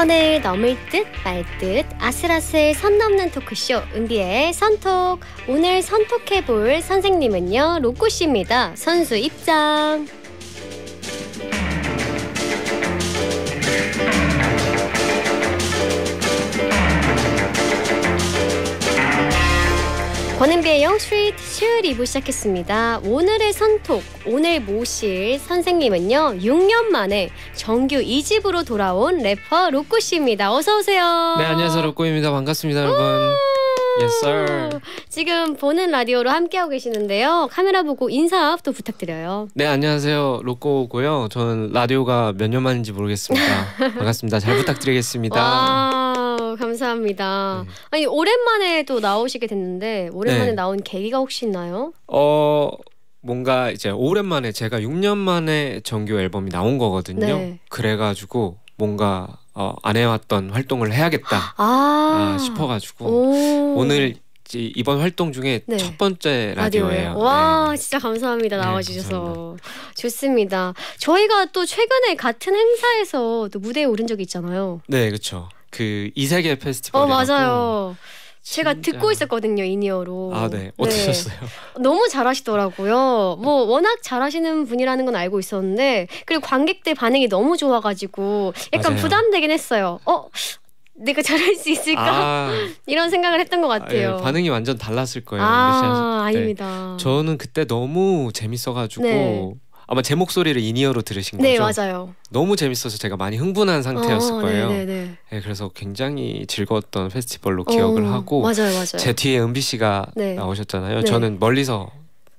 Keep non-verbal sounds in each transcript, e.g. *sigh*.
선을 넘을 듯 말 듯 아슬아슬 선 넘는 토크쇼 은비의 선톡 오늘 선톡해볼 선생님은요 로꼬씨입니다 선수 입장 권은비의 영스트리트 슈요일 2부 시작했습니다. 오늘의 선톡, 오늘 모실 선생님은요. 6년 만에 정규 2집으로 돌아온 래퍼 로꼬씨입니다. 어서오세요. 네, 안녕하세요. 로꼬입니다. 반갑습니다, 여러분. Yes, 지금 보는 라디오로 함께하고 계시는데요. 카메라 보고 인사 도 부탁드려요. 네, 안녕하세요. 로꼬고요. 저는 라디오가 몇 년 만인지 모르겠습니다. *laughs* 반갑습니다. 잘 부탁드리겠습니다. 감사합니다. 네. 아니 오랜만에 또 나오시게 됐는데 오랜만에 네. 나온 계기가 혹시 있나요? 어 뭔가 이제 오랜만에 제가 6년 만에 정규 앨범이 나온 거거든요. 네. 그래가지고 뭔가 어, 안 해왔던 활동을 해야겠다 아~ 아, 싶어가지고 오. 늘 이번 활동 중에 네. 첫 번째 라디오예요. 와 네. 진짜 감사합니다 네, 나와주셔서 감 좋습니다. 저희가 또 최근에 같은 행사에서 또 무대에 오른 적이 있잖아요. 네 그렇죠. 그 이세계 페스티벌이라고. 어 맞아요. 제가 듣고 있었거든요 인이어로. 아 네. 어떠셨어요? 네. 너무 잘하시더라고요. 뭐 워낙 잘하시는 분이라는 건 알고 있었는데 그리고 관객들 반응이 너무 좋아가지고 약간 맞아요. 부담되긴 했어요. 어 내가 잘할 수 있을까 아, *laughs* 이런 생각을 했던 것 같아요. 아, 예, 반응이 완전 달랐을 거예요. 아, 네. 아닙니다 저는 그때 너무 재밌어가지고 네. 아마 제 목소리를 인이어로 들으신 네, 거죠? 네 맞아요. 너무 재밌어서 제가 많이 흥분한 상태였을 어, 네, 거예요. 네, 네 그래서 굉장히 즐거웠던 페스티벌로 어, 기억을 하고 맞아요, 맞아요. 제 뒤에 은비 씨가 네. 나오셨잖아요. 네. 저는 멀리서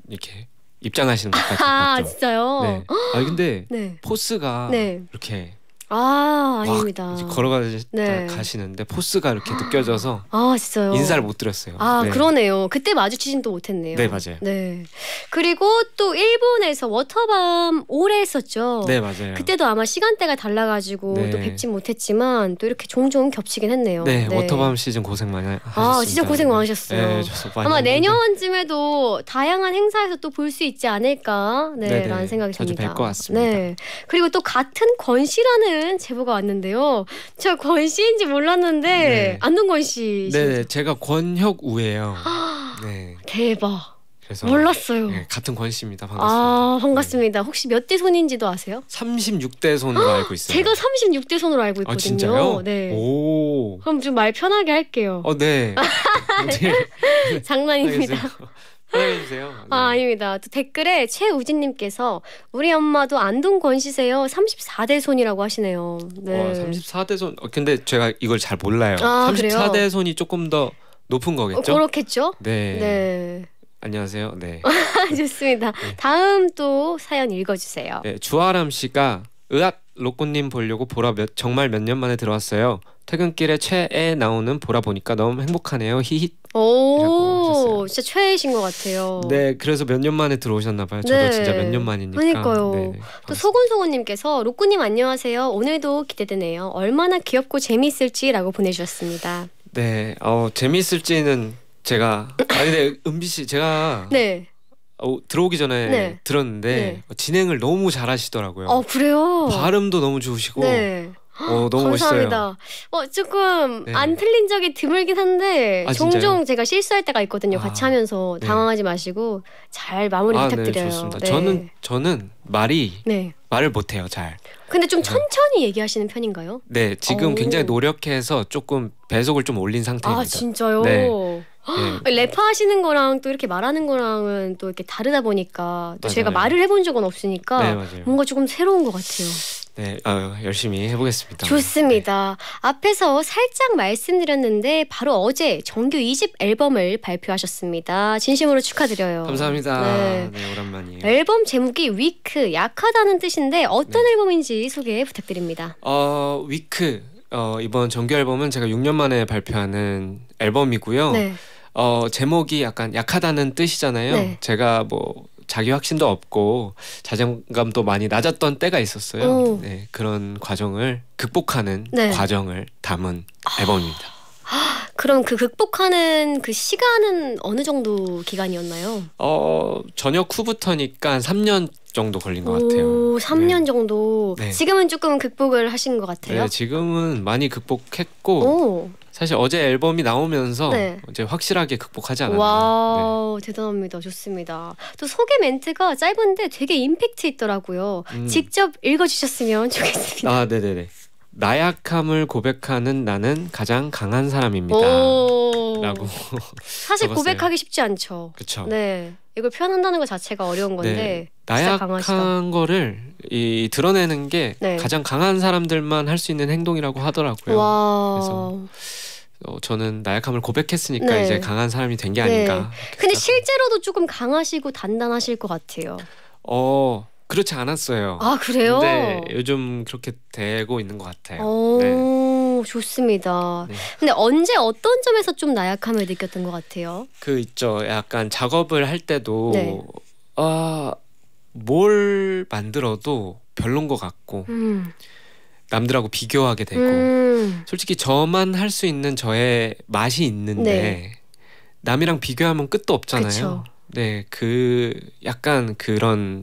이렇게 입장하시는 것까지 아, 봤죠. 아 진짜요? 네. 아 근데 *gasps* 포스가 이렇게 아 아닙니다. 걸어가 네. 아, 가시는데 포스가 이렇게 느껴져서 *gasps* 아 진짜요. 인사를 못 드렸어요. 아 네. 그러네요. 그때 마주치진 또 못했네요. 네 맞아요. 네 그리고 또 일본에서 워터밤 오래 했었죠. 네 맞아요. 그때도 아마 시간대가 달라가지고 네. 또 뵙진 못했지만 또 이렇게 종종 겹치긴 했네요. 네, 네. 워터밤 시즌 고생 많이 아, 하셨습니다. 아 진짜 고생 네. 많으셨어요. 네, 아마 내년쯤에도 다양한 행사에서 또 볼 수 있지 않을까라는 생각이 듭니다. 자주 뵐것 같습니다. 네 그리고 또 같은 권씨라는 하는 제보가 왔는데요. 저권 씨인지 몰랐는데 네. 안동권 씨. 네, 네 제가 권혁우예요. 아, 네. 대박. 몰랐어요. 네, 같은 권 씨입니다. 아, 반갑습니다. 아, 반갑습니다. 네. 혹시 몇대 손인지도 아세요? 36대 손으로 아, 알고 있어요. 제가 36대 손으로 알고 있거든요. 아, 진짜요? 네. 오. 그럼 좀 말 편하게 할게요. 어, 네. *laughs* 네. 장난입니다. 해주세요. 아, 네. 아, 아닙니다. 또 댓글에 최우진님께서 우리 엄마도 안동 권씨세요. 34대 손이라고 하시네요. 네. 와, 34대 손. 어, 근데 제가 이걸 잘 몰라요. 아, 34대 그래요? 손이 조금 더 높은 어, 거겠죠? 어, 그렇겠죠. 네. 네. 안녕하세요. 네. *laughs* 좋습니다. 네. 다음 또 사연 읽어주세요. 네, 주아람 씨가 의학 로꼬님 보려고 보라 몇, 정말 몇 년 만에 들어왔어요. 퇴근길에 최애 나오는 보라 보니까 너무 행복하네요. 히히. 오, 진짜 최애신 것 같아요. 네, 그래서 몇 년 만에 들어오셨나 봐요. 저도 네. 진짜 몇 년 만이니까. 그러니까요. 네, 네 또 소곤소곤님께서 로꼬님 안녕하세요. 오늘도 기대되네요. 얼마나 귀엽고 재미있을지라고 보내주셨습니다. 네, 어 재미있을지는 제가 아니 근데 네, 은비 씨 제가 네. 어, 들어오기 전에 네. 들었는데 네. 어, 진행을 너무 잘하시더라고요. 어 그래요. 발음도 너무 좋으시고. 네. 어, 너무 감사합니다. 멋있어요. 어, 조금 네. 안 틀린 적이 드물긴 한데 아, 종종 제가 실수할 때가 있거든요. 아, 같이 하면서 네. 당황하지 마시고 잘 마무리 아, 네, 부탁드려요. 네. 저는 저는 말이 말을 못해요 잘. 근데 좀 천천히 얘기하시는 편인가요? 네, 지금 오. 굉장히 노력해서 조금 배속을 좀 올린 상태입니다. 아 진짜요? 네. 네. 예. 랩하시는 아, 거랑 또 이렇게 말하는 거랑은 또 이렇게 다르다 보니까 또 맞아요. 제가 말을 해본 적은 없으니까 네, 뭔가 조금 새로운 것 같아요. 네, 어, 열심히 해보겠습니다. 좋습니다. 네. 앞에서 살짝 말씀드렸는데 바로 어제 정규 2집 앨범을 발표하셨습니다. 진심으로 축하드려요. 감사합니다. 네, 네 오랜만이에요. 앨범 제목이 위크, 약하다는 뜻인데 어떤 네. 앨범인지 소개 부탁드립니다. 어, 위크. 어, 이번 정규 앨범은 제가 6년 만에 발표하는 앨범이고요. 네. 어, 제목이 약간 약하다는 뜻이잖아요. 네. 제가 뭐 자기 확신도 없고 자존감도 많이 낮았던 때가 있었어요. 네, 그런 과정을 극복하는 네. 과정을 담은 아. 앨범입니다. 그럼 그 극복하는 그 시간은 어느 정도 기간이었나요? 어 전역 후부터니까 한 3년 정도 걸린 것 같아요. 3년 네. 정도. 네. 지금은 조금 극복을 하신 것 같아요. 네, 지금은 많이 극복했고 오. 사실 어제 앨범이 나오면서 네. 이제 확실하게 극복하지 않았나. 와 네. 대단합니다. 좋습니다. 또 소개 멘트가 짧은데 되게 임팩트 있더라고요. 음. 직접 읽어주셨으면 좋겠습니다. 아 네네네. 나약함을 고백하는 나는 가장 강한 사람입니다. 라고 *laughs* 사실 고백하기 쉽지 않죠. 그렇죠. 네. 이걸 표현한다는 것 자체가 어려운 건데 네. 나약한 거를 이 드러내는 게 네. 가장 강한 사람들만 할 수 있는 행동이라고 하더라고요. 와. 그래서 어, 저는 나약함을 고백했으니까 네. 이제 강한 사람이 된 게 아닌가. 네. 근데 실제로도 조금 강하시고 단단하실 것 같아요. 어, 그렇지 않았어요. 아 그래요? 네, 요즘 그렇게 되고 있는 것 같아요. 오, 네. 좋습니다. 네. 근데 언제 어떤 점에서 좀 나약함을 느꼈던 것 같아요? 그 있죠. 약간 작업을 할 때도 네. 아뭘 만들어도 별론 것 같고 음. 남들하고 비교하게 되고 음. 솔직히 저만 할 수 있는 저의 맛이 있는데 네. 남이랑 비교하면 끝도 없잖아요. 그쵸. 네, 그 약간 그런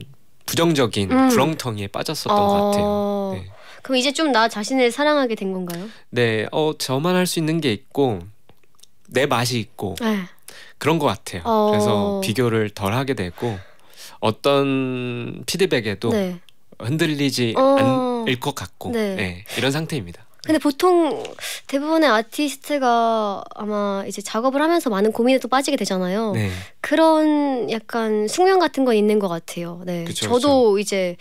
부정적인 음. 구렁텅이에 빠졌었던 어... 것 같아요. 어. 네. 그럼 이제 좀 나 자신을 사랑하게 된 건가요? 네, 어 저만 할 수 있는 게 있고 내 맛이 있고 네. 그런 것 같아요. 어... 그래서 비교를 덜 하게 되고 어떤 피드백에도 네. 흔들리지 어... 않을 것 같고 네. 네 이런 상태입니다. 근데 보통 대부분의 아티스트가 아마 이제 작업을 하면서 많은 고민에 또 빠지게 되잖아요. 네. 그런 약간 숙명 같은 건 있는 것 같아요. 네. 그쵸, 저도 그쵸. 이제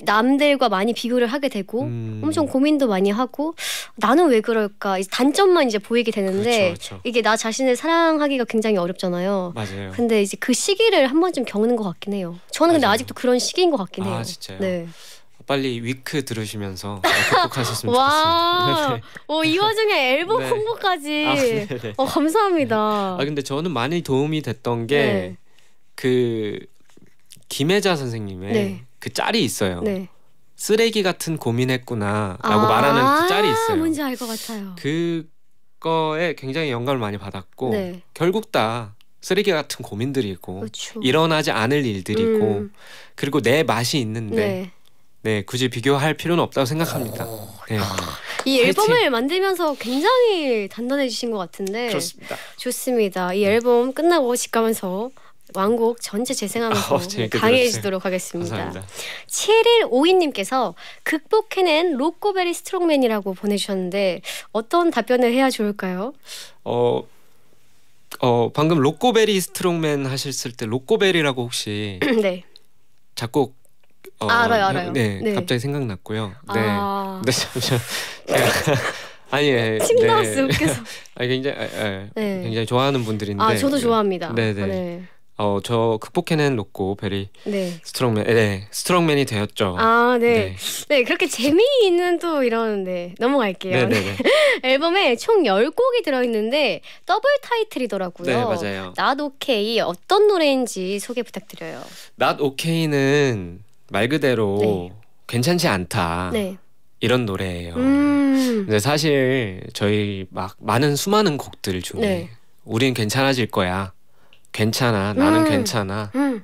남들과 많이 비교를 하게 되고 음. 엄청 고민도 많이 하고 나는 왜 그럴까 이제 단점만 이제 보이게 되는데 그쵸, 그렇죠, 그쵸. 그렇죠. 이게 나 자신을 사랑하기가 굉장히 어렵잖아요. 맞아요. 근데 이제 그 시기를 한 번쯤 겪는 것 같긴 해요. 저는 맞아요. 근데 아직도 그런 시기인 것 같긴 아, 해요. 진짜요? 네. 어, 빨리 위크 들으시면서 극복하셨으면 좋겠습니다. 오, 네. 어, 이 와중에 앨범 네. 홍보까지. 아, 네, 네. 어, 감사합니다. 네. 아 근데 저는 많이 도움이 됐던 게 그 김혜자 선생님의 그 짤이 있어요. 쓰레기 같은 고민했구나라고 아 말하는 그 아, 짤이 있어요. 뭔지 알 것 같아요. 그거에 굉장히 영감을 많이 받았고 결국 다 쓰레기 같은 고민들이고 그렇죠. 일어나지 않을 일들이고 음. 그리고 내 맛이 있는데 네. 네 굳이 비교할 필요는 없다고 생각합니다. 어, 네. 이 앨범을 화이팅. 만들면서 굉장히 단단해지신 것 같은데 좋습니다. 좋습니다. 이 앨범 끝나고 집 가면서 왕곡 전체 재생하면서 *laughs* 어, 강해지도록 하겠습니다. 감사합니다. 7152님께서 극복해낸 로꼬베리 스트롱맨이라고 보내주셨는데 어떤 답변을 해야 좋을까요? 어, 어 방금 로꼬베리 스트롱맨 하셨을 때 로꼬베리라고 혹시 *clears throat* 네. 작곡 어, 알아요, 알아요. 네, 네. 갑자기 생각났고요. 네. 아. *laughs* 네, 잠시만. 네. *laughs* 아니, 예. 신나왔어, 네. 아, 굉장히, 아, 아, 네. 굉장히 좋아하는 분들인데. 아, 저도 좋아합니다. 네, 네. 네. 어, 저 극복해낸 로꼬 베리 네. 스트롱맨, 네, 스트롱맨이 되었죠. 아, 네. 네, 네 그렇게 재미있는 또 이런, 네, 넘어갈게요. 네. 네 *laughs* 앨범에 총 10곡이 들어있는데 더블 타이틀이더라고요. 네, 맞아요. Not OK 어떤 노래인지 소개 부탁드려요. Not OK는 말 그대로 네. 괜찮지 않다. 네. 이런 노래예요. 음. 근데 사실 저희 막 많은 수많은 곡들 중에 네. 우린 괜찮아질 거야. 괜찮아. 나는 음. 괜찮아. 음.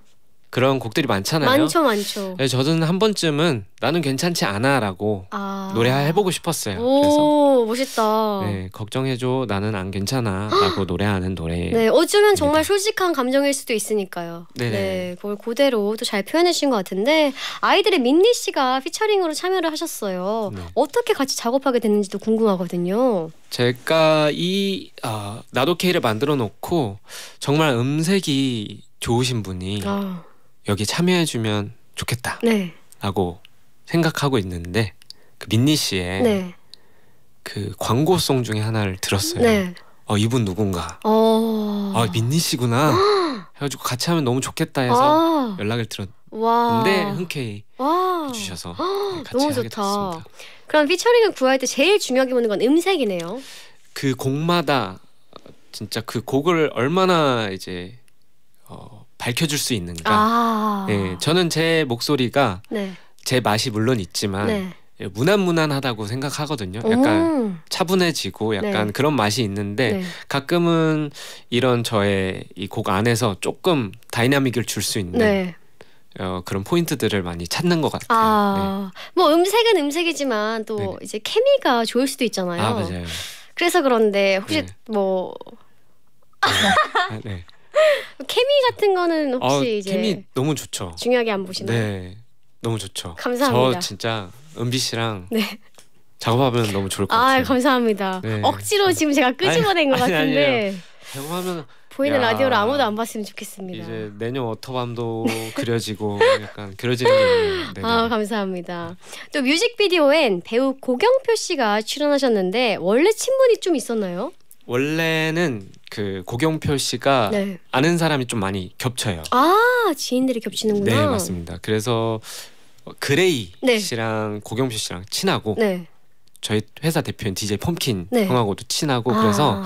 그런 곡들이 많잖아요. 많죠, 많죠. 네, 저는 한 번쯤은 나는 괜찮지 않아라고 아. 노래 해보고 싶었어요. 오, 그래서 멋있다. 네, 걱정해줘, 나는 안 괜찮아라고 아! 노래하는 노래. 네, 어쩌면 정말 솔직한 감정일 수도 있으니까요. 네네. 네, 그걸 그대로 또 잘 표현해 주신 것 같은데 아이들의 민니 씨가 피처링으로 참여를 하셨어요. 네. 어떻게 같이 작업하게 됐는지도 궁금하거든요. 제가 이 아, 나도 케이를 만들어 놓고 정말 음색이 좋으신 분이. 아. 여기 참여해주면 좋겠다. 네. 라고 생각하고 있는데 그 민니 씨의 네. 그 광고송 중에 하나를 들었어요. 네. 어 이분 누군가. 어. 아 민니 씨구나. 해가지고 같이 하면 너무 좋겠다 해서 아. 연락을 들었는데 와. 흔쾌히 와. 해주셔서 아, 같이 너무 하게 좋다. 됐습니다. 그럼 피처링을 구할 때 제일 중요하게 보는 건 음색이네요. 그 곡마다 진짜 그 곡을 얼마나 이제 밝혀줄 수 있는가. 아~ 네, 저는 제 목소리가 네. 제 맛이 물론 있지만 네. 예, 무난무난하다고 생각하거든요. 약간 차분해지고 약간 네. 그런 맛이 있는데 네. 가끔은 이런 저의 이 곡 안에서 조금 다이나믹을 줄 수 있는 네. 어, 그런 포인트들을 많이 찾는 것 같아요. 아, 네. 뭐 음색은 음색이지만 또 이제 케미가 좋을 수도 있잖아요. 아, 맞아요. 그래서 그런데 혹시 네. 뭐 아, 네. 아, 네. 케미 같은 거는 어, 혹시 어, 이제 케미 너무 좋죠. 중요하게 안 보시나요? 네, 너무 좋죠. 감사합니다. 저 진짜 은비 씨랑 네. 작업하면 너무 좋을 것 아, 같아요. 아 감사합니다. 네. 억지로 지금 제가 끄집어낸 아니, 같은데 작업하면 보이는 라디오를 아무도 안 봤으면 좋겠습니다. 이제 내년 워터밤도 그려지고 *laughs* 약간 그려지는 아 감사합니다. 또 뮤직비디오엔 배우 고경표 씨가 출연하셨는데 원래 친분이 좀 있었나요? 원래는 그 고경표 씨가 네. 아는 사람이 좀 많이 겹쳐요. 아 지인들이 겹치는구나. 네 맞습니다. 그래서 어, 그레이 네. 씨랑 고경표 씨랑 친하고 네. 저희 회사 대표인 DJ 펌킨 네. 형하고도 친하고 아. 그래서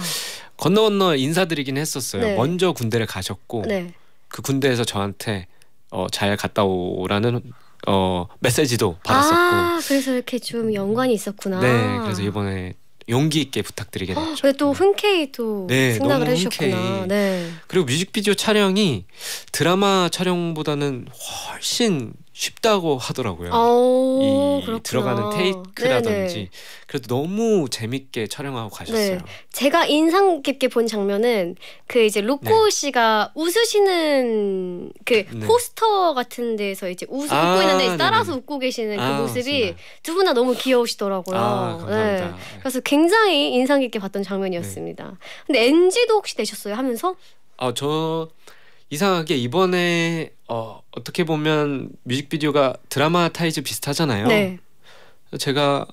건너 건너 인사드리긴 했었어요. 네. 먼저 군대를 가셨고 네. 그 군대에서 저한테 어, 잘 갔다 오라는 어 메시지도 아, 받았었고 아 그래서 이렇게 좀 연관이 있었구나 네 그래서 이번에 용기 있게 부탁드리게 됐죠. 근데 *gasps* 또 흔쾌히 또 네, 생각을 해주셨구나. 네. 그리고 뮤직비디오 촬영이 드라마 촬영보다는 훨씬 쉽다고 하더라고요. 아, 이 그렇구나. 들어가는 테이크라든지 네네. 네. 그래도 너무 재밌게 촬영하고 네. 가셨어요. 네. 제가 인상 깊게 본 장면은 그 이제 로꼬 네. 씨가 웃으시는 그 네. 포스터 같은 데서 이제 웃, 고 아, 있는데 따라서 웃고 계시는 그 아, 모습이 두 분 다 너무 귀여우시더라고요. 아, 네. 네. 그래서 굉장히 인상 깊게 봤던 장면이었습니다. 근데 NG도 혹시 내셨어요 하면서? 아저 이상하게 이번에 어, 어떻게 보면 뮤직비디오가 드라마 타이즈 비슷하잖아요. 네. 제가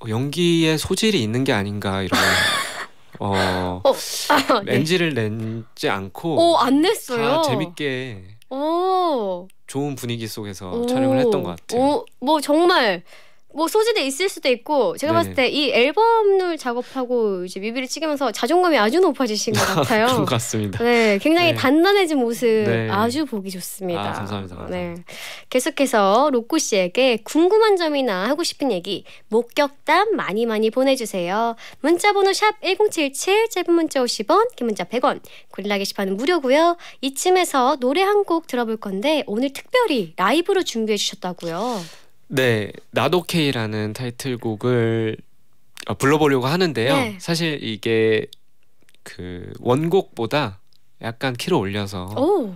어, 연기에 소질이 있는 게 아닌가 이런 *laughs* 어, 어 아, 네. 렌즈를 낸지 않고 오안 냈어요. 재밌게 오. 좋은 분위기 속에서 오. 촬영을 했던 것 같아요. 오, 뭐 정말 뭐소재돼 있을 수도 있고 제가 봤을 네. 때이 앨범을 작업하고 이제 뮤비를 찍으면서 자존감이 아주 높아지신 것 *laughs* 아, 같아요. 그 같습니다. 네, 굉장히 네. 단단해진 모습 네. 아주 보기 좋습니다. 아, 감사합니다. 네, 계속해서 로꼬 씨에게 궁금한 점이나 하고 싶은 얘기 목격담 많이 많이 보내주세요. 문자번호 샵 #1077 짧은 문자 50원, 긴 문자 100원, 고릴라 게시판은 무료고요. 이쯤에서 노래 한 곡 들어볼 건데 오늘 특별히 라이브로 준비해 주셨다고요. 네, 나도케이라는 타이틀곡을 아, 불러보려고 하는데요. 네. 사실 이게 그 원곡보다 약간 키로 올려서 오.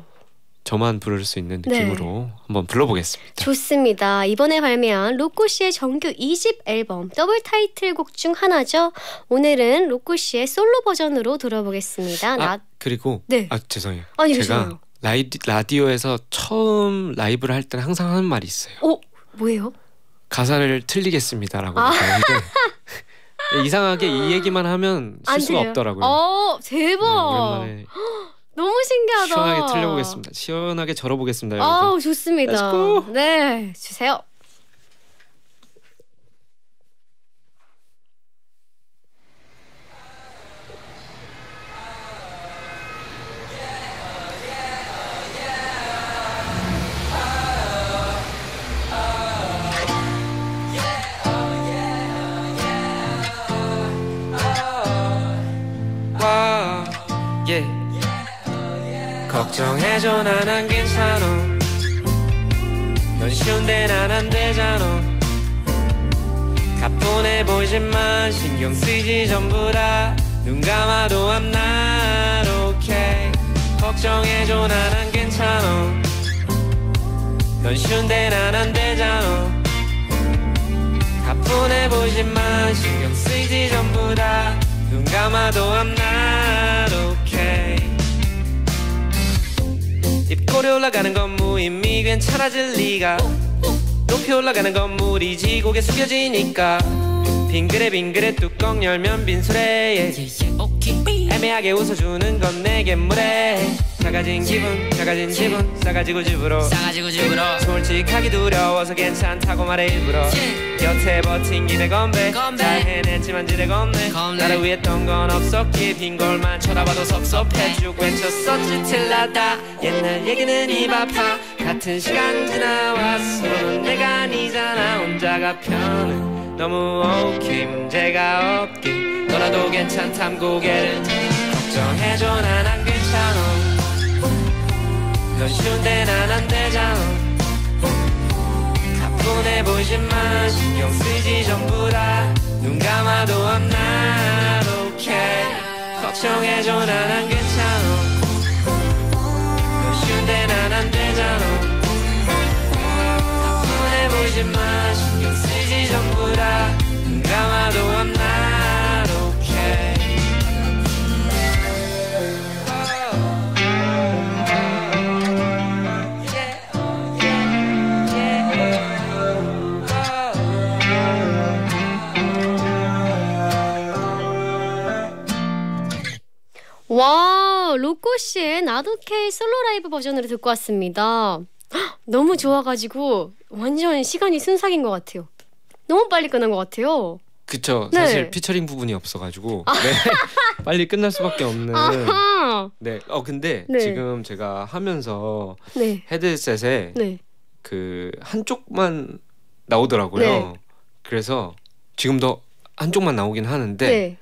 저만 부를 수 있는 느낌으로 네. 한번 불러보겠습니다. 좋습니다. 이번에 발매한 로코 씨의 정규 2집 앨범 더블 타이틀곡 중 하나죠. 오늘은 로코 씨의 솔로 버전으로 들어보겠습니다. 아, 나... 그리고 네. 아 죄송해요. 아니, 제가 라이, 라디오에서 처음 라이브를 할 때는 항상 하는 말이 있어요. 오. 뭐예요? 가사를 틀리겠습니다라고 아. *laughs* 이상하게 이 얘기만 하면 실수가 없더라고요. 어, 대박. 네, *gasps* 너무 신기하다. 시원하게 틀려보겠습니다. 시원하게 절어보겠습니다. 아, 좋습니다. 네, 주세요. 걱정해줘 난안 괜찮아 넌 쉬운데 난안 되잖아 가뿐해 보이지만 신경 쓰지 전부 다눈 감아도 I'm not okay 걱정해줘 난안 괜찮아 넌 쉬운데 난안 되잖아 가뿐해 보이지만 신경 쓰지 전부 다눈 감아도 I'm not 꼬래 올라가는 건무의미 괜찮아질 리가 높이 올라가는 건물이지 고개 숙여지니까 빙그레 빙그레 뚜껑 열면 빈수레 애매하게 웃어주는 건 내게 무례 작아진 기분 작아진 예. 기분 싸가지고 집으로 싸가지고 집으로 솔직하게 두려워서 괜찮다고 말해 일부러 여태 예. 버틴 김에 건배 잘 해냈지만 지레 겁네 나를 위했던 건없었기빈 걸만 쳐다봐도 섭섭해 쭉 외쳤어 찌틀라다 옛날 얘기는 입 아파 같은 시간 지나왔어 내가 아니잖아 혼자가 편해 너무 어우이 문제가 없긴 너라도 괜찮담 고개를 걱정해줘 난 안 괜찮아 넌 쉬운데 난 안 되잖아 가뿐해 보지만 신경 쓰지 전부 다눈 감아도 I'm not okay 걱정해줘 난안 괜찮아 넌 쉬운데 난안 되잖아 가뿐해 보지만 신경 쓰지 전부 다눈 감아도 I'm 와, 로꼬 씨의 나도케 이 솔로 라이브 버전으로 듣고 왔습니다. *gasps* 너무 좋아가지고 완전 시간이 순삭인 것 같아요. 너무 빨리 끝난 것 같아요. 그쵸. 네. 사실 피처링 부분이 없어가지고 아. 네, *laughs* 빨리 끝날 수밖에 없는. 아하. 네. 어 근데 네. 지금 제가 하면서 네. 헤드셋에 네. 그 한쪽만 나오더라고요. 그래서 지금도 한쪽만 나오긴 하는데.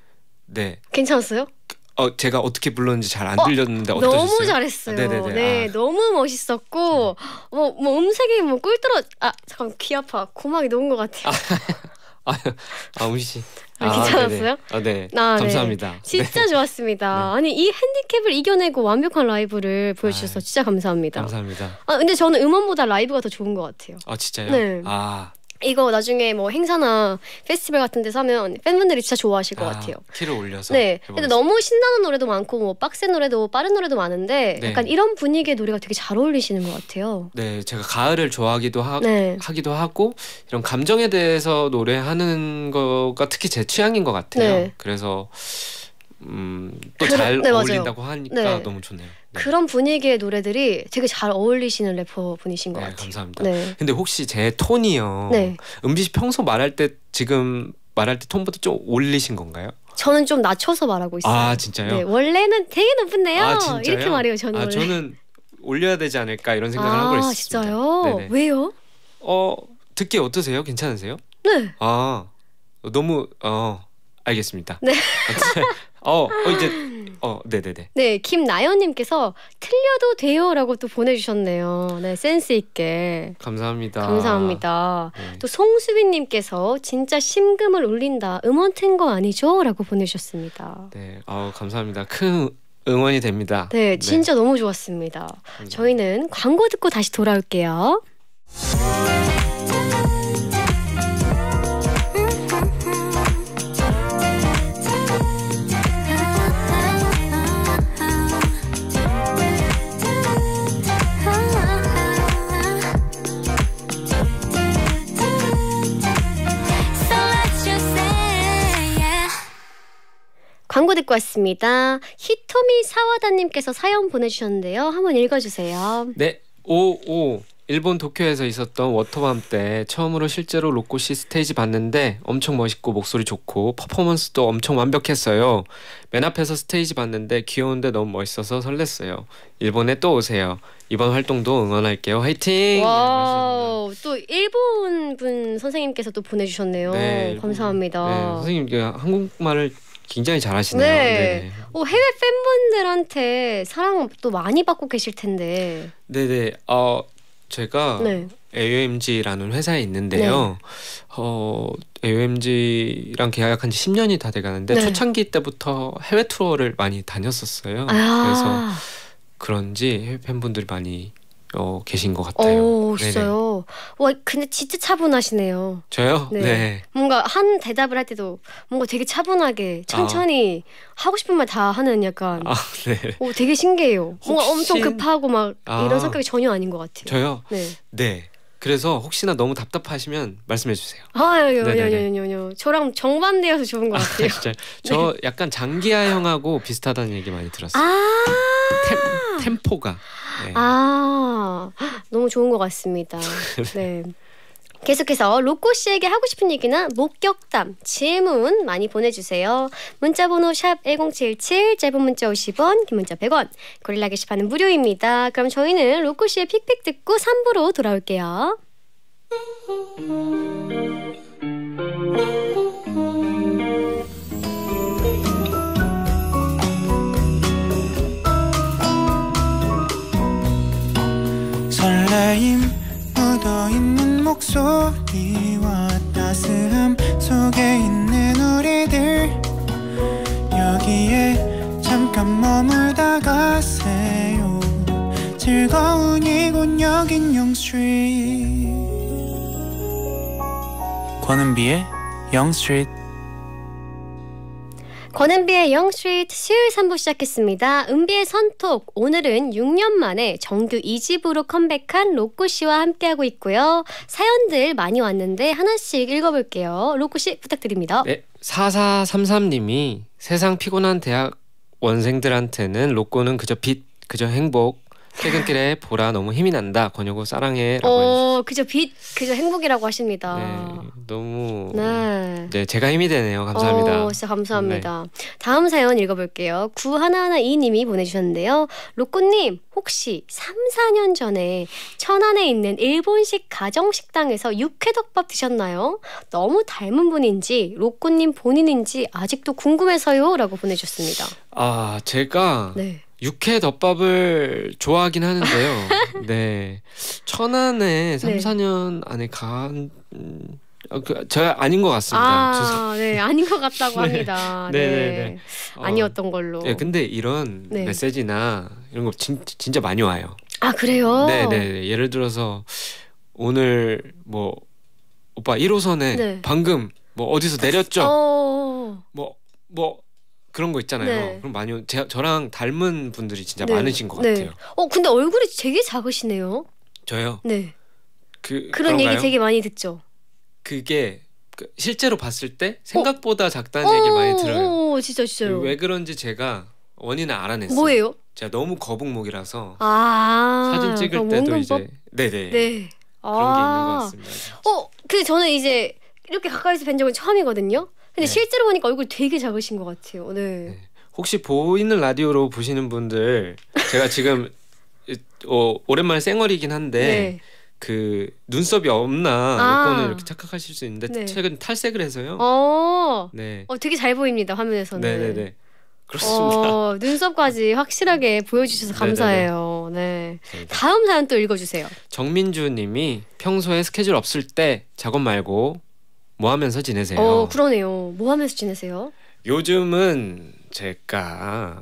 네. 괜찮았어요? 어, 제가 어떻게 불렀는지 잘안 어, 들렸는데 어, 떠셨어요 너무 잘했어요. 아, 네네네. 네, 아. 너무 멋있었고 네. 뭐, 뭐 음색이 뭐 꿀떨어 아 잠깐 귀 아파 고막이 녹은 것 같아요. 아, *laughs* 아시미 아, 아, 아, 괜찮았어요? 네, 네. 아, 네. 아, 네. 감사합니다. 진짜 좋았습니다. 네. 아니 이 핸디캡을 이겨내고 완벽한 라이브를 보여주셔서 예. 진짜 감사합니다. 감사합니다. 아 근데 저는 음원보다 라이브가 더 좋은 것 같아요. 아 진짜요? 네. 아 이거 나중에 뭐 행사나 페스티벌 같은 데서 하면 팬분들이 진짜 좋아하실 것 아, 같아요. 키를 올려서. 네. 해보겠습 근데 너무 신나는 노래도 많고 뭐 빡센 노래도 빠른 노래도 많은데 네. 약간 이런 분위기의 노래가 되게 잘 어울리시는 것 같아요. 네, 제가 가을을 좋아하기도 하, 네. 하기도 하고 이런 감정에 대해서 노래하는 거가 특히 제 취향인 것 같아요. 네. 그래서 음, 또잘 네, 어울린다고 하니까 네. 너무 좋네요. 네. 그런 분위기의 노래들이 되게 잘 어울리시는 래퍼 분이신 것 네, 같아요. 감사합니다. 네. 근데 혹시 제 톤이요. 네. 은비 씨 평소 말할 때 지금 말할 때 톤보다 좀 올리신 건가요? 저는 좀 낮춰서 말하고 있어요. 아 진짜요? 네, 원래는 되게 높은데요. 아, 이렇게 말해요. 저는 아, 원래. 저는 올려야 되지 않을까 이런 생각을 아, 하고 있습니다. 진짜요? 네네. 왜요? 어 듣기 어떠세요? 괜찮으세요? 네. 아 너무 어 알겠습니다. 네. 아, 네. 어, 어 이제 어, 네 네네. 네, 김나연님께서 틀려도 돼요라고 또 보내주셨네요. 네, 센스 있게. 감사합니다. 감사합니다. 네. 또 송수빈님께서 진짜 심금을 울린다. 음원 튼 거 아니죠?라고 보내주셨습니다. 네, 아 감사합니다. 큰 응원이 됩니다. 네, 네. 진짜 네. 너무 좋았습니다. 감사합니다. 저희는 광고 듣고 다시 돌아올게요. 광고 듣고 왔습니다. 히토미 사와다님께서 사연 보내주셨는데요. 한번 읽어주세요. 네, 오오 일본 도쿄에서 있었던 워터밤 때 처음으로 실제로 로꼬 씨 스테이지 봤는데 엄청 멋있고 목소리 좋고 퍼포먼스도 엄청 완벽했어요. 맨 앞에서 스테이지 봤는데 귀여운데 너무 멋있어서 설렜어요. 일본에 또 오세요. 이번 활동도 응원할게요. 화이팅! 와, 또 일본 분 선생님께서 또 보내주셨네요. 네, 감사합니다. 네, 선생님 한국말을 굉장히 잘하시네요. 네. 어, 해외 팬분들한테 사랑 또 많이 받고 계실 텐데. 네네. 어 제가 네. AOMG라는 회사에 있는데요. 네. 어, AOMG랑 계약한 지 10년이 다 돼가는데 네. 초창기 때부터 해외 투어를 많이 다녔었어요. 아 그래서 그런지 해외 팬분들이 많이 어, 계신 것 같아요. 오, 진짜요? 와, 근데 진짜 차분하시네요. 저요? 네. 네. 뭔가 한 대답을 할 때도 뭔가 되게 차분하게 천천히 아. 하고 싶은 말 다 하는 약간. 아, 네. 오, 되게 신기해요. 뭔가 엄청 급하고 막 아. 이런 성격이 전혀 아닌 것 같아요. 저요? 네. 네. 그래서 혹시나 너무 답답하시면 말씀해 주세요. 아요요요요요. 저랑 정반대여서 좋은 것 아, 같아요. 아, *laughs* 네. 저 약간 장기하 형하고 비슷하다는 얘기 많이 들었어요. 아 템, 템포가. 네. 아 너무 좋은 것 같습니다. *laughs* 네. 네. 계속해서 로꼬 씨에게 하고 싶은 얘기나 목격담, 질문 많이 보내주세요. 문자번호 샵 #1077 짧은 문자 50원, 긴 문자 100원. 고릴라 게시판은 무료입니다. 그럼 저희는 로꼬 씨의 픽픽 듣고 3부로 돌아올게요. 목소리와 따스함 속에 있는 우리들 여기에 잠깐 머물다가 세요 즐거운 이곳 여긴 영스트리트 권은비의 영스트리트 권은비의 영스트리트 수요일 3부 시작했습니다. 은비의 선톡 오늘은 6년 만에 정규 2집으로 컴백한 로꼬 씨와 함께하고 있고요. 사연들 많이 왔는데 하나씩 읽어볼게요. 로꼬 씨 부탁드립니다. 네, 4433님이 세상 피곤한 대학 원생들한테는 로꼬는 그저 빛, 그저 행복, 퇴근길에 보라 너무 힘이 난다. 권혁우 사랑해라고 어, 그저 빛, 그저 행복이라고 하십니다. 네, 너무 네. 네, 제가 힘이 되네요. 감사합니다. 어, 진짜 감사합니다. 네. 다음 사연 읽어볼게요. 구 하나하나 이님이 보내주셨는데요. 로꼬님 혹시 3, 4년 전에 천안에 있는 일본식 가정식당에서 육회덮밥 드셨나요? 너무 닮은 분인지 로꼬님 본인인지 아직도 궁금해서요라고 보내주셨습니다. 아 제가 네. 육회 덮밥을 좋아하긴 하는데요. *laughs* 네. 천안에 3, 네. 4년 안에 간 제가 어, 그, 아닌 것 같습니다. 아, 죄송. 네, 아닌 것 같다고 *laughs* 네. 합니다. 네, 네, 네. 네. 어, 아니었던 걸로. 네, 근데 이런 네. 메시지나 이런 거 진, 진짜 많이 와요. 아, 그래요? 네, 네. 네. 예를 들어서 오늘 뭐 오빠 1호선에 방금 뭐 어디서 내렸죠? 어... 뭐 뭐, 그런 거 있잖아요. 네. 그럼 많이 제, 저랑 닮은 분들이 진짜 네. 많으신 것 네. 같아요. 어 근데 얼굴이 되게 작으시네요. 저요? 네. 그 그런 그런가요? 얘기 되게 많이 듣죠. 그게 그 실제로 봤을 때 어? 생각보다 작다는 어? 얘기 많이 어, 들어요. 오, 어, 진짜 진짜요. 왜 그런지 제가 원인을 알아냈어요. 뭐예요? 제가 너무 거북목이라서 아 사진 찍을 때도 이제 네네 네. 그런 아게 있는 것 아. 같습니다. 어, 근 그 저는 이제 이렇게 가까이서 뵌 적은 처음이거든요. 근데 네. 실제로 보니까 얼굴 되게 작으신 것 같아요. 네. 네. 혹시 보이는 라디오로 보시는 분들 제가 지금 어, 오랜만에 쌩얼이긴 한데 네. 그 눈썹이 없나 아. 몇 번을 이렇게 착각하실 수 있는데 네. 최근 탈색을 해서요. 어. 네. 어 되게 잘 보입니다 화면에서는. 네네네. 그렇습니다. 어, 눈썹까지 확실하게 음. 보여주셔서 감사해요. 네네네. 네. 다음 사연 또 읽어주세요. 정민주님이 평소에 스케줄 없을 때 작업 말고 뭐 하면서 지내세요? 어, 그러네요. 뭐 하면서 지내세요? 요즘은 제가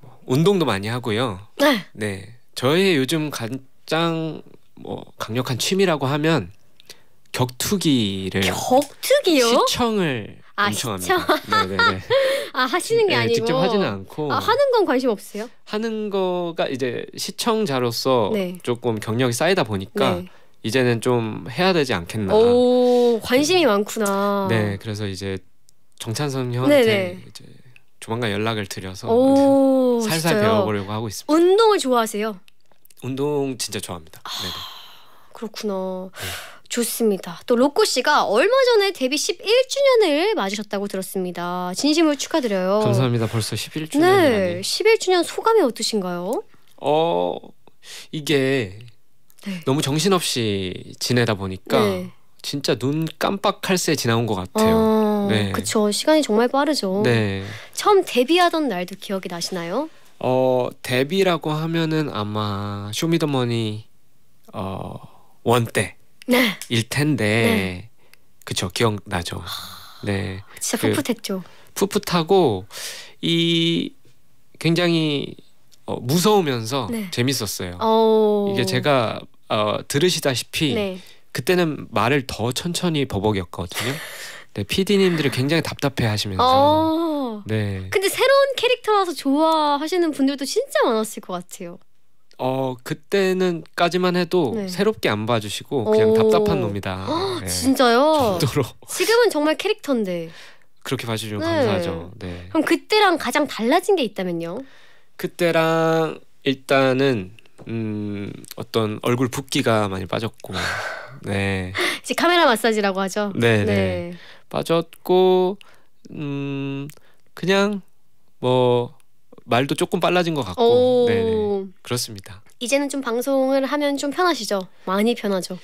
뭐 운동도 많이 하고요. 네. 네. 저의 요즘 가장 뭐 강력한 취미라고 하면 격투기를 격투기요? 시청을 아, 엄청 시청? 합니다. 네, 네네네. 아 하시는 게 네, 아니고 직접 하지는 않고 아, 하는 건 관심 없으요 하는 거가 이제 시청자로서 네. 조금 경력이 쌓이다 보니까 네. 이제는 좀 해야 되지 않겠나. 오, 관심이 네. 많구나. 네, 그래서 이제 정찬선 형한테 네, 네. 이제 조만간 연락을 드려서 오, 살살 진짜요? 배워보려고 하고 있습니다. 운동을 좋아하세요? 운동 진짜 좋아합니다. 아, 네네. 그렇구나. 네. 좋습니다. 또 로꼬 씨가 얼마 전에 데뷔 11주년을 맞으셨다고 들었습니다. 진심으로 축하드려요. 감사합니다. 벌써 11주년. 네, 11주년 소감이 어떠신가요? 어, 이게 네. 너무 정신없이 지내다 보니까 네. 진짜 눈 깜빡할 새 지나온 것 같아요. 아, 네. 그쵸. 시간이 정말 빠르죠. 네. 처음 데뷔하던 날도 기억이 나시나요? 어 데뷔라고 하면은 아마 쇼미더머니 어 원때 네. 일 텐데 네. 그쵸 기억나죠. 네. 진짜 그 풋풋했죠. 그 풋풋하고 이 굉장히 어, 무서우면서 네. 재밌었어요. 오. 어. 이게 제가 어, 들으시다시피 네. 그때는 말을 더 천천히 버벅였거든요. 네, PD님들이 굉장히 답답해하시면서. 어. 네. 근데 새로운 캐릭터라서 좋아하시는 분들도 진짜 많았을 것 같아요. 어 그때는까지만 해도 네. 새롭게 안 봐주시고 그냥 답답한 놈이다. 헉, *gasps* 네. 진짜요? 정도로. *laughs* 지금은 정말 캐릭터인데. 그렇게 봐주시면 네. 감사하죠. 네. 그럼 그때랑 가장 달라진 게 있다면요? 그때랑 일단은 음 어떤 얼굴 붓기가 많이 빠졌고 *sighs* 네 이제 카메라 마사지라고 하죠 네네 네. 네. 빠졌고 음 그냥 뭐 말도 조금 빨라진 것 같고 네, 네 그렇습니다 이제는 좀 방송을 하면 좀 편하시죠 많이 편하죠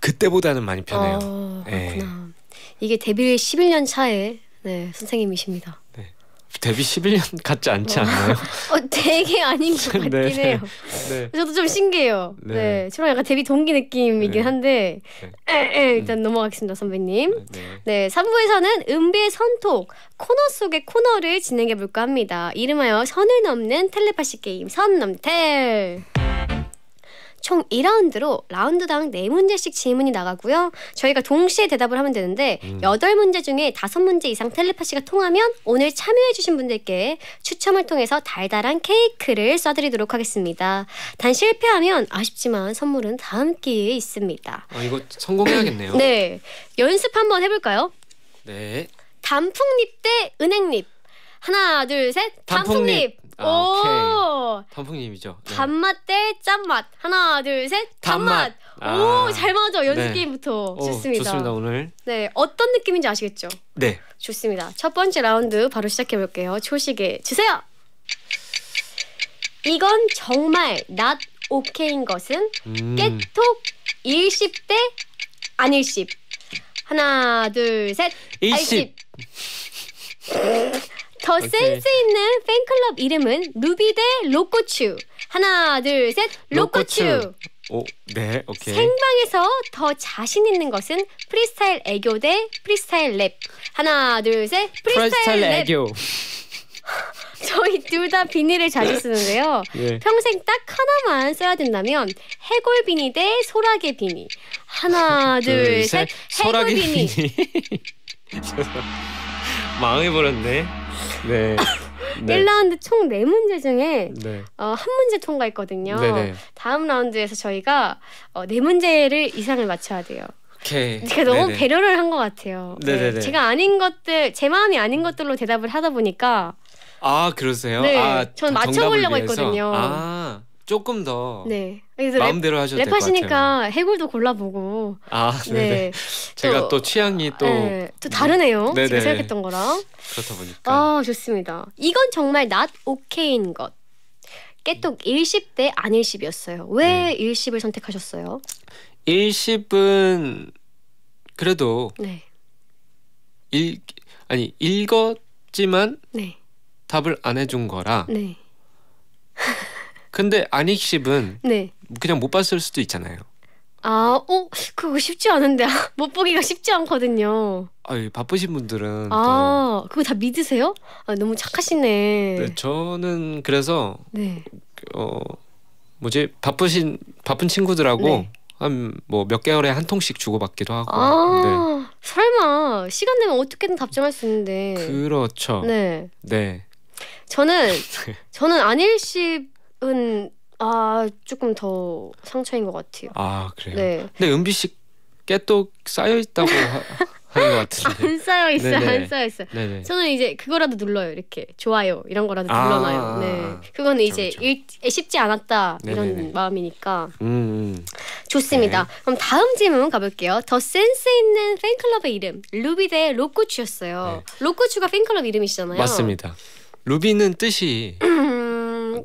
그때보다는 많이 편해요 어, 그렇구나 네. 이게 데뷔 11년 차에 네, 선생님이십니다 데뷔 11년 같지 않지 어. 않나요? *laughs* 어, 되게 아닌 것 같긴 네, 네, 해요. 네. 저도 좀 신기해요. 네. 네. 저랑 약간 데뷔 동기 느낌이긴 네. 한데 네. 에, 에, 음. 일단 음. 넘어가겠습니다, 선배님. 네. 삼부에서는 은비의 선톡 코너 속의 코너를 진행해 볼까 합니다. 이름하여 선을 넘는 텔레파시 게임 선넘텔. 총 2라운드로 라운드당 4문제씩 질문이 나가고요. 저희가 동시에 대답을 하면 되는데 음. 8문제 중에 5문제 이상 텔레파시가 통하면 오늘 참여해 주신 분들께 추첨을 통해서 달달한 케이크를 쏴드리도록 하겠습니다. 단 실패하면 아쉽지만 선물은 다음 기회에 있습니다. 아, 이거 성공해야겠네요. *clears throat* 네. 연습 한번 해볼까요? 네. 단풍잎 대 은행잎. 하나, 둘, 셋. 단풍잎. 단풍잎. 아, 오케이. 단풍님이죠. 네. 단맛 대 짠맛. 하나, 둘, 셋. 단맛. 단맛. 아. 오, 잘 맞아. 연습 네. 게임부터. 오, 좋습니다. 좋습니다, 오늘. 네, 어떤 느낌인지 아시겠죠? 네. 좋습니다. 첫 번째 라운드 바로 시작해 볼게요. 초식에 주세요. 이건 정말 낫 오케이인 것은 음. 깨톡 일십 대 안일십. 하나, 둘, 셋. 일십. 더 오케이. 센스 있는 팬클럽 이름은 루비 대 로꼬츄. 하나, 둘, 셋. 로꼬츄. 오, 네, 오케이. 생방에서 더 자신 있는 것은 프리스타일 애교 대 프리스타일 랩. 하나, 둘, 셋. 프리스타일, 프리스타일 랩. 애교. *laughs* 저희 둘 다 비닐을 자주 쓰는데요. 예. 평생 딱 하나만 써야 된다면 해골 비니 대 소라게 비니. 하나, 둘, 셋. 해골 비니. 망해버렸네. *laughs* 네. *laughs* 네. 1라운드 총 4문제 중에 네. 어, 한 문제 통과했거든요. 네네. 다음 라운드에서 저희가 어, 4문제를 이상을 맞춰야 돼요. 오케이. 제가 너무 네네. 배려를 한 것 같아요. 네 제가 아닌 것들, 제 마음이 아닌 것들로 대답을 하다 보니까 아 그러세요? 네, 아, 전 맞춰보려고 했거든요. 아. 조금 더 네. 마음대로 랩, 하셔도 될것 같아요. 해골도 골라보고. 아, 네, 네. 제가 또, 취향이 또. 네. 또 다르네요. 네네. 제가 생각했던 거랑. 그렇다 보니까. 아, 좋습니다. 이건 정말 not okay인 것. 깨똑 1십 대안 1십이었어요. 왜 음. 네. 십을 선택하셨어요? 1십은 그래도 네. 일 아니 읽었지만 네. 답을 안 해준 거라 네. 근데 아익십은 네. 그냥 못 봤을 수도 있잖아요. 아, 어, 그거 쉽지 않은데 *laughs* 못 보기가 쉽지 않거든요. 아, 바쁘신 분들은 아, 또... 그거 다 믿으세요? 아, 너무 착하시네. 네, 저는 그래서 네. 어 뭐지 바쁘신 바쁜 친구들하고 네. 한뭐 몇 개월에 한 통씩 주고받기도 하고. 아, 네. 설마 시간 되면 어떻게든 답장할 수 있는데. 그렇죠. 네. 네. 저는 *laughs* 네. 저는 안일십 음악은 아 조금 더 상처인 것 같아요. 아 그래요. 네. 근데 은비 씨 깨똑 쌓여 있다고 하, 는것 같은데. *laughs* 안 쌓여 있어요. 네네. 안 쌓여 있어요. 네네. 저는 이제 그거라도 눌러요. 이렇게 좋아요 이런 거라도 아~ 눌러놔요. 네. 그거 이제 그쵸. 일, 쉽지 않았다 네네네. 이런 마음이니까. 음, 음. 좋습니다. 네. 그럼 다음 질문 가볼게요. 더 센스 있는 팬클럽의 이름 루비 대 로꼬추였어요. 네. 로꼬추가 팬클럽 이름이시잖아요. 맞습니다. 루비는 뜻이. 음...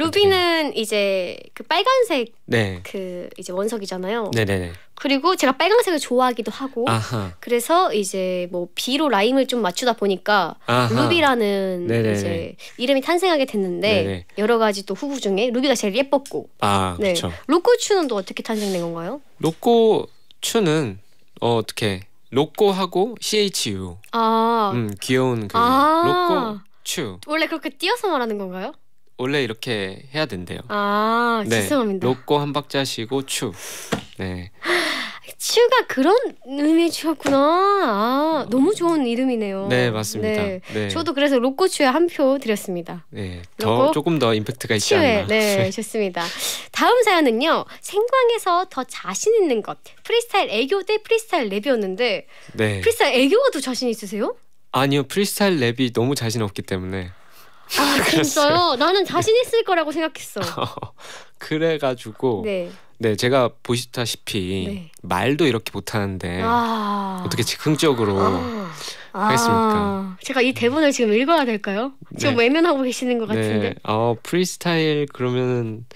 루비는 이제 그 빨간색 네. 그 이제 원석이잖아요. 네네네. 그리고 제가 빨간색을 좋아하기도 하고 아하. 그래서 이제 뭐 B로 라임을 좀 맞추다 보니까 아하. 루비라는 네네네. 이제 이름이 탄생하게 됐는데 네네. 여러 가지 또 후보 중에 루비가 제일 예뻤고 아, 네. 로꼬추는 또 어떻게 탄생된 건가요? 로꼬추는 어, 어떻게 로꼬하고 CHU 아. 음, 귀여운 그 아. 로꼬추 원래 그렇게 띄어서 말하는 건가요? 원래 이렇게 해야 된대요. 아 네. 죄송합니다. 로꼬 한 박자 쉬고 추. 네. 아, 추가 그런 의미 추였구나. 아, 너무 좋은 이름이네요. 네, 맞습니다. 네. 네. 저도 그래서 로꼬추에 한 표 드렸습니다. 네, 더 조금 더 임팩트가 있지 추에, 않나. 네, *laughs* 좋습니다. 다음 사연은요. 생방에서 더 자신 있는 것. 프리스타일 애교 대 프리스타일 랩이었는데 네. 프리스타일 애교도 자신 있으세요? 아니요, 프리스타일 랩이 너무 자신 없기 때문에. 아 *laughs* 그랬어요? 진짜요? 나는 자신 네. 있을 거라고 생각했어. *laughs* 그래가지고 네. 네 제가 보시다시피 네. 말도 이렇게 못하는데 아... 어떻게 즉흥적으로 아... 하겠습니까? 아. 제가 이 대본을 지금 읽어야 될까요? 지금 네. 외면하고 계시는 것 같은데. 네. 어 프리스타일 그러면은.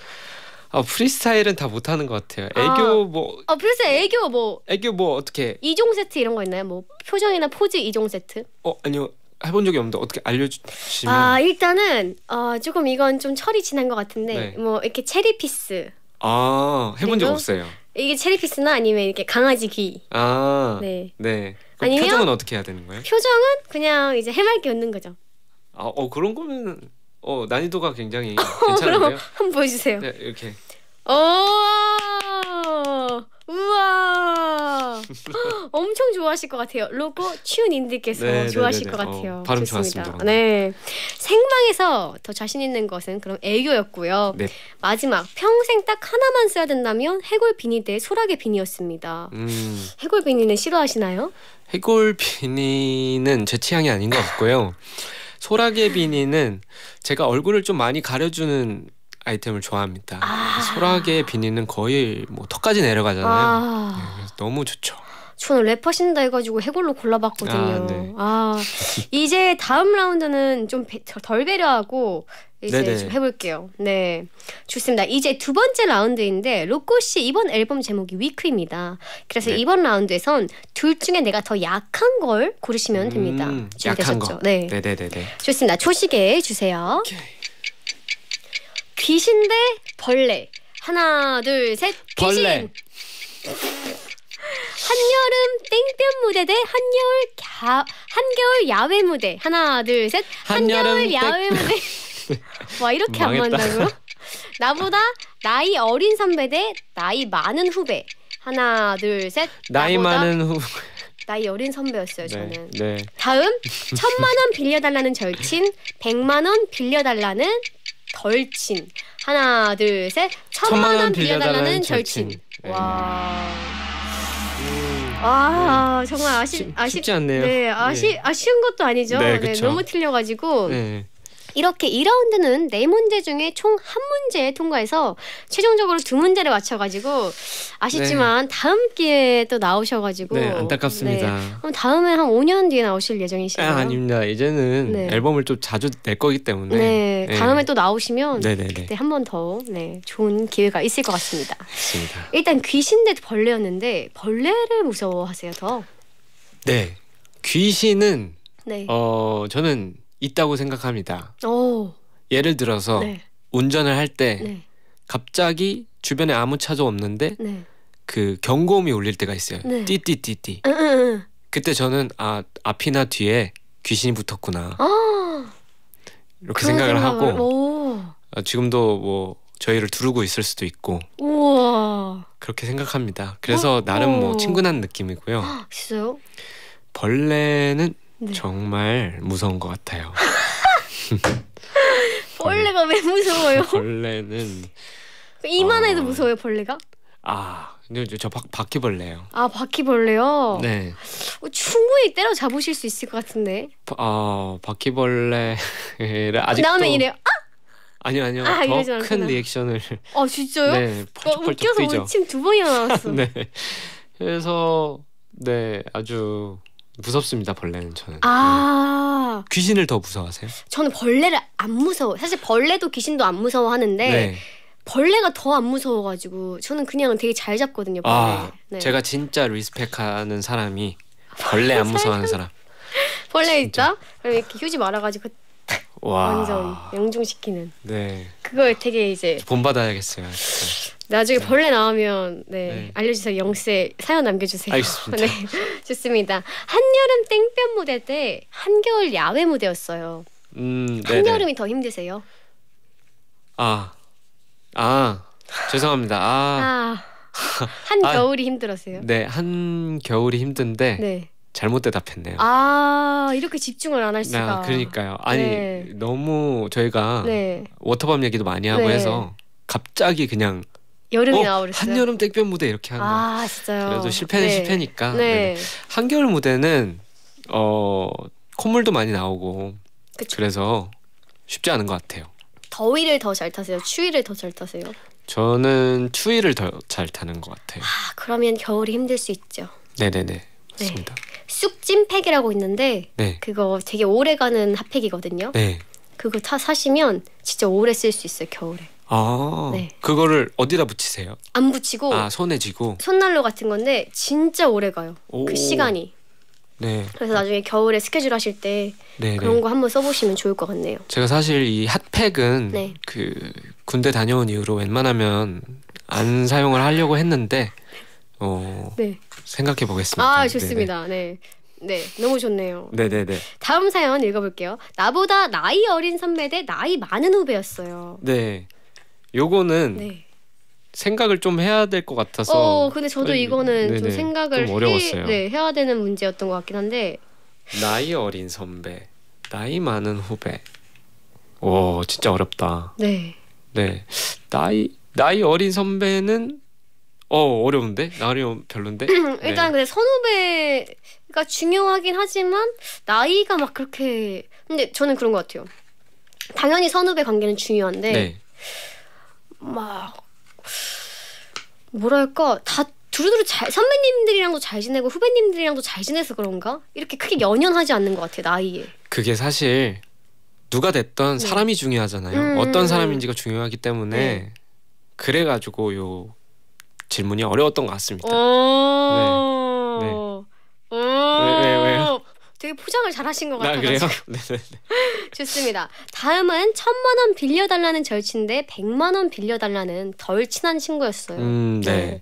아 어, 프리스타일은 다 못하는 것 같아요. 아. 애교 뭐. 아 어, 프리스타일 애교 뭐. 애교 뭐 어떻게? 이종 세트 이런 거 있나요? 뭐 표정이나 포즈 이종 세트? 어 아니요 해본 적이 없는데 어떻게 알려주시면? 아 일단은 어, 조금 이건 좀 철이 지난 것 같은데 네. 뭐 이렇게 체리 피스. 아 해본 적 없어요. 이게 체리 피스나 아니면 이렇게 강아지 귀. 아 네. 네. 아니 표정은 어떻게 해야 되는 거예요? 표정은 그냥 이제 해맑게 웃는 거죠. 아어 그런 거면 어 난이도가 굉장히 *laughs* 괜찮은데요. 한번 보여주세요. 네 이렇게. 오. 우와 엄청 좋아하실 것 같아요 로고 튜님들께서 네, 네, 좋아하실 네네네. 것 네. 어, 같아요 어, 발음 좋습니다. 좋았습니다 네 생방에서 더 자신 있는 것은 그럼 애교였고요 네. 마지막 평생 딱 하나만 써야 된다면 해골 비니 대 소라게 비니였습니다 음. 해골 비니는 싫어하시나요? 해골 비니는 제 취향이 아닌 것 같고요 소라게 비니는 제가 얼굴을 좀 많이 가려주는 아이템을 좋아합니다. 아. 소라게 비니는 거의 뭐 턱까지 내려가잖아요. 아. 네, 그래서 너무 좋죠. 저는 래퍼신다 해가지고 해골로 골라봤거든요. 아, 네. 아 이제 다음 라운드는 좀 덜 배려하고 이제 네네. 좀 해볼게요. 네, 좋습니다. 이제 두 번째 라운드인데 로꼬 씨 이번 앨범 제목이 위크입니다. 그래서 네. 이번 라운드에선 둘 중에 내가 더 약한 걸 고르시면 음, 됩니다. 음, 약한 거. 네, 네네네. 좋습니다. 초식에 주세요. 오케이. 귀신 대 벌레. 하나, 둘, 셋. 귀신. 벌레. 한여름 땡볕 무대 대 한여울 갸, 한겨울 야외 무대. 하나, 둘, 셋. 한겨울 야외 땡... 무대. *laughs* 와, 이렇게 망했다. 안맞다요 나보다 나이 어린 선배 대 나이 많은 후배. 하나, 둘, 셋. 나이 많은 후 나이 어린 선배였어요 네, 저는. 네. 다음 천만 원 빌려달라는 절친, 백만 원 빌려달라는 덜친 하나 둘 셋 천만 원 빌려달라는 절친, 절친. 예. 와. 음. 아 네. 정말 아쉽 아쉽 지 않네요. 네 아시 네. 예. 아쉬운 것도 아니죠. 네, 네 너무 틀려가지고. 네. 이렇게 2라운드는 네 문제 중에 총 한 문제 통과해서 최종적으로 두 문제를 맞춰가지고 아쉽지만 네. 다음 기회에 또 나오셔가지고 네, 안타깝습니다. 네. 그럼 다음에 한 5년 뒤에 나오실 예정이시죠요 아, 닙니다 이제는 네. 앨범을 좀 자주 낼 거기 때문에 네, 네. 다음에 또 나오시면 그때 한 번더 네, 좋은 기회가 있을 것 같습니다. 맞습니다. 일단 귀신 대 벌레였는데 벌레를 무서워하세요 더? 네 귀신은 어 저는 있다고 생각합니다. 오. 예를 들어서 네. 운전을 할때 네. 갑자기 주변에 아무 차도 없는데 네. 그 경고음이 울릴 때가 있어요. 네. 띠띠띠띠. 응, 응, 응. 그때 저는 아 앞이나 뒤에 귀신이 붙었구나. 아. 이렇게 생각을, 생각을 하고 아, 지금도 뭐 저희를 두르고 있을 수도 있고. 우와. 그렇게 생각합니다. 그래서 어? 나름 뭐 어. 친근한 느낌이고요. 진짜요? 벌레는 네. 정말 무서운 것 같아요. *laughs* 벌레가 왜 무서워요? *laughs* 벌레는 그 이만해도 어... 무서워요 벌레가? 아, 저 바, 바퀴벌레요. 아 바퀴벌레요? 네. 어, 충분히 때려 잡으실 수 있을 것 같은데. 바, 어, 바퀴벌레를 그 아직도. 다음에 이래요. 아! 아니요 아니요 아, 더큰 리액션을. 아 진짜요? 네. 어, 펄쩍펄쩍 뛰죠. 웃겨서 침두 번이나 *laughs* 나왔어. 네. 그래서 네 아주 무섭습니다 벌레는 저는. 아 네. 귀신을 더 무서워하세요? 저는 벌레를 안 무서워. 사실 벌레도 귀신도 안 무서워하는데 네. 벌레가 더 안 무서워가지고 저는 그냥 되게 잘 잡거든요. 아, 벌레. 아 네. 제가 진짜 리스펙하는 사람이 벌레 안 *laughs* 무서워하는 사람. *laughs* 벌레 있죠? 그럼 이렇게 휴지 말아가지고 그 완전 영중시키는. 네. 그걸 되게 이제 본받아야겠어요. 진짜. *laughs* 나중에 네. 벌레 나오면 네, 네. 알려주세요. 영세 사연 남겨주세요. 알겠습니다. *laughs* 네, 좋습니다. 한여름 땡볕 무대 때 한겨울 야외 무대였어요. 음, 한여름이 더 힘드세요? 아, 아 죄송합니다. 아, 아. *laughs* 한겨울이 아. 힘들었어요? 네, 한겨울이 힘든데 네. 잘못 대답했네요. 아 이렇게 집중을 안 할 수가. 아, 그러니까요. 아니 네. 너무 저희가 네. 워터밤 얘기도 많이 하고 해서 갑자기 그냥 여름이 어, 나오랬어요. 한여름 땡볕 무대 이렇게 하는 아, 진짜요. 그래도 실패는 네. 실패니까. 네. 네. 한겨울 무대는 어 콧물도 많이 나오고 그쵸. 그래서 쉽지 않은 것 같아요. 더위를 더 잘 타세요? 추위를 더 잘 타세요? 저는 추위를 더 잘 타는 것 같아요. 아, 그러면 겨울이 힘들 수 있죠. 네네네. 네. 맞습니다. 네. 쑥찜팩이라고 있는데 네. 그거 되게 오래 가는 핫팩이거든요. 네. 그거 타 사시면 진짜 오래 쓸 수 있어요, 겨울에. 아, 네. 그거를 어디다 붙이세요? 안 붙이고 아, 손에 쥐고. 손난로 같은 건데 진짜 오래 가요. 그 오. 그 시간이. 네. 그래서 나중에 겨울에 스케줄 하실 때 네네. 네. 그런 거 한번 써보시면 좋을 것 같네요. 제가 사실 이 핫팩은 네. 그 군대 다녀온 이후로 웬만하면 안 사용을 하려고 했는데 어, 네. 생각해 보겠습니다. 아 네, 좋습니다. 네네. 네. 네, 너무 좋네요. 네네네. 네, 다음 사연 읽어볼게요. 나보다 나이 어린 선배 대 나이 많은 후배였어요. 네. 요거는 네. 생각을 좀 해야 될 것 같아서. 어, 근데 저도 이거는 네네, 좀 생각을 좀 해, 네, 해야 되는 문제였던 것 같긴 한데. 나이 어린 선배, 나이 많은 후배. 오, 진짜 어렵다. 네. 네, 나이 나이 어린 선배는 어 어려운데 나름 별론데. *clears throat* 네. 일단 네. 근데 선후배가 중요하긴 하지만 나이가 막 그렇게 근데 저는 그런 것 같아요. 당연히 선후배 관계는 중요한데. 네. 막 뭐랄까 다 두루두루 잘 선배님들이랑도 잘 지내고 후배님들이랑도 잘 지내서 그런가 이렇게 크게 연연하지 않는 것 같아 나이에. 그게 사실 누가 됐던 네. 사람이 중요하잖아요. 음, 어떤 음, 음. 사람인지가 중요하기 때문에 네. 그래가지고 요 질문이 어려웠던 것 같습니다. 어. 네. 되게 포장을 잘하신 것 같아요. 아, 그래요? 네네. *laughs* 네, 네. 좋습니다. 다음은 천만 원 빌려달라는 절친데 백만 원 빌려달라는 덜 친한 친구였어요. 음, 네. 네.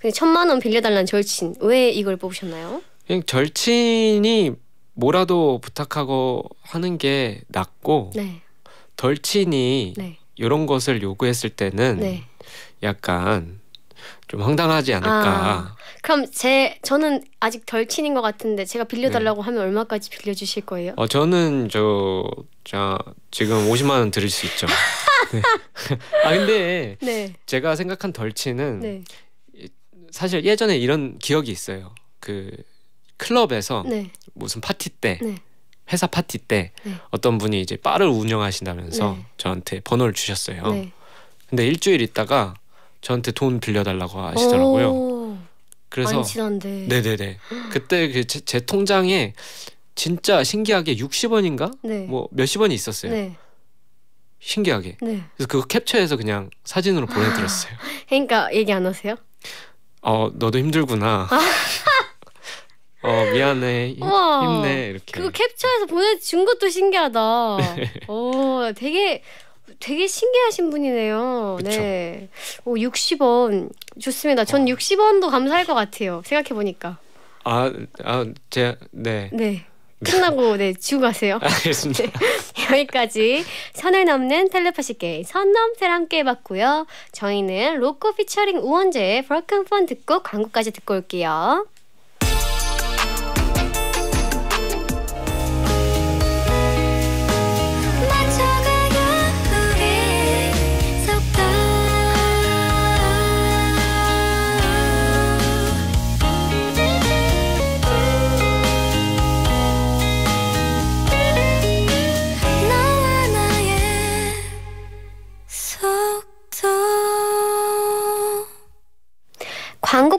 근데 천만 원 빌려달라는 절친 왜 이걸 뽑으셨나요? 그냥 절친이 뭐라도 부탁하고 하는 게 낫고 네. 덜친이 네. 이런 것을 요구했을 때는 네. 약간 좀 황당하지 않을까. 아, 그럼 제 저는 아직 덜 친인 것 같은데 제가 빌려달라고 네. 하면 얼마까지 빌려주실 거예요? 어 저는 저, 저 지금 50만 원 드릴 수 있죠. *laughs* 네. *laughs* 아 근데 네. 제가 생각한 덜 친은 네. 사실 예전에 이런 기억이 있어요. 그 클럽에서 네. 무슨 파티 때. 네. 회사 파티 때 어떤 분이 이제 바를 운영하신다면서 저한테 번호를 주셨어요. 근데 일주일 있다가 저한테 돈 빌려달라고 하시더라고요. 그래서 네네네 그때 그 제, 제, 통장에 진짜 신기하게 60원인가 네. 뭐 몇십 원이 있었어요. 네. 신기하게. 네. 그래서 그거 캡처해서 그냥 사진으로 보내드렸어요. 아, 그러니까 얘기 안 하세요? 어 너도 힘들구나. 아. 어 미안해 힘, 우와, 힘내 이렇게. 그거 캡처해서 보내준 것도 신기하다. 어 되게 되게 신기하신 분이네요. 그쵸? 네. 오, 60원 좋습니다. 전 어. 아. 60원도 감사할 것 같아요. 생각해 보니까. 아, 아, 제 네. 네. 네. 끝나고 네 주고 가세요. *laughs* 알겠습니다. 네, 여기까지 선을 넘는 텔레파시 게임 선넘새 함께 해봤고요. 저희는 로코 피처링 우원재의 브로큰 폰 듣고 광고까지 듣고 올게요.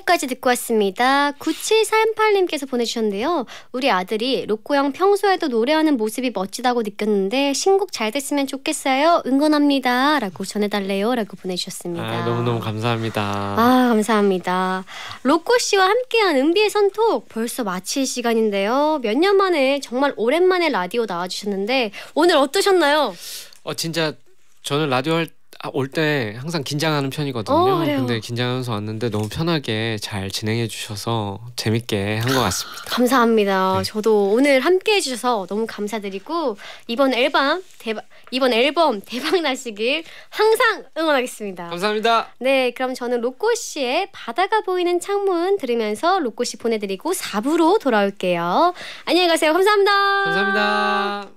끝까지 듣고 왔습니다. 9738님께서 보내주셨는데요. 우리 아들이 로코형 평소에도 노래하는 모습이 멋지다고 느꼈는데 신곡 잘 됐으면 좋겠어요. 응원합니다. 라고 전해달래요. 라고 보내주셨습니다. 아, 너무너무 감사합니다. 아 감사합니다. 로코 씨와 함께한 은비의 선톡 벌써 마칠 시간인데요. 몇 년 만에 정말 오랜만에 라디오 나와주셨는데 오늘 어떠셨나요? 어 진짜 저는 라디오 할때 아, 올 때 항상 긴장하는 편이거든요. 어, 근데 긴장하면서 왔는데 너무 편하게 잘 진행해 주셔서 재밌게 한 것 같습니다. 감사합니다. 네. 저도 오늘 함께 해 주셔서 너무 감사드리고 이번 앨범 대박 이번 앨범 대박 나시길 항상 응원하겠습니다. 감사합니다. 네, 그럼 저는 로꼬 씨의 바다가 보이는 창문 들으면서 로꼬 씨 보내드리고 4부로 돌아올게요. 안녕히 가세요. 감사합니다. 감사합니다.